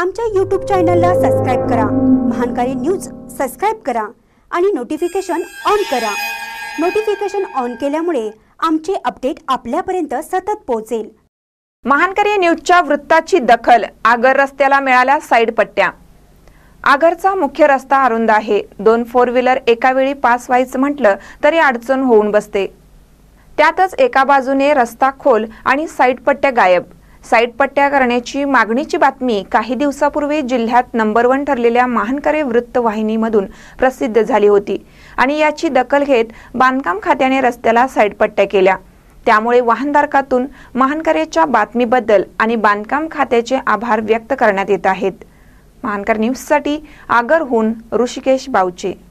आमच्या यूट्यूब चॅनलला सबस्क्राईब करा महानकारी न्यूज सबस्क्राईब करा आणि नोटिफिकेशन ऑन करा नोटिफिकेशन ऑन केल्यामुळे आमचे अपडेट आपल्यापर्यंत सतत पोहोचेल महानकारी न्यूजच्या वृत्ताची दखल आगर रस्त्याला मिळाल्या साईड पट्ट्या आगरचा मुख्य रस्ता अरुंद आहे दोन फोर व्हीलर एका वेळी पास व्हायचं म्हटलं तरी अडचण होऊन बसते त्यातच एका बाजूने रस्ता खोल आणि साईड पट्ट्या गायब साईटपट्ट्या करण्याची मागणीची बातमी काही दिवसापूर्वी जिल्ह्यात नंबर वन ठरलेल्या महानकरे वृत्तवाहिनीमधून प्रसिद्ध झाली होती आणि याची दखल घेत बांधकाम खात्याने रस्त्याला साईटपट्ट्या केल्या त्यामुळे वाहनधारकातून महानकरेच्या बातमीबद्दल आणि बांधकाम खात्याचे आभार व्यक्त करण्यात येत आहेत महानकर न्यूजसाठी आगरहून ऋषिकेश बावचे